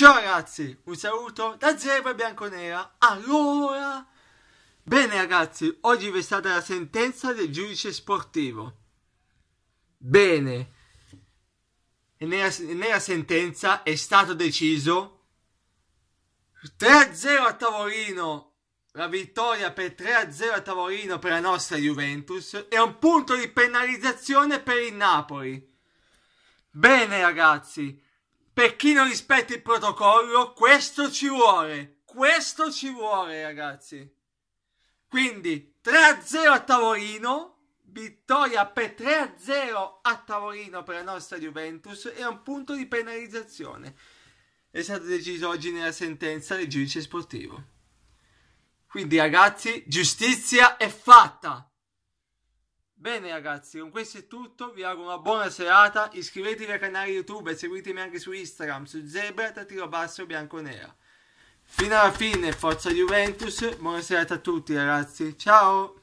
Ciao ragazzi, un saluto da Zebra Bianconera. Allora, bene ragazzi, oggi vi è stata la sentenza del giudice sportivo. Bene, e nella, nella sentenza è stato deciso 3-0 a tavolino, la vittoria per 3-0 a tavolino per la nostra Juventus e un punto di penalizzazione per il Napoli. Bene ragazzi, per chi non rispetti il protocollo, questo ci vuole. Questo ci vuole, ragazzi. Quindi 3-0 a tavolino, vittoria per 3-0 a tavolino per la nostra Juventus e un punto di penalizzazione. È stato deciso oggi nella sentenza del giudice sportivo. Quindi ragazzi, giustizia è fatta. Bene ragazzi, con questo è tutto, vi auguro una buona serata, iscrivetevi al canale YouTube e seguitemi anche su Instagram, su Zebra, Tatiro Basso Bianconera. Fino alla fine, forza Juventus, buona serata a tutti ragazzi, ciao!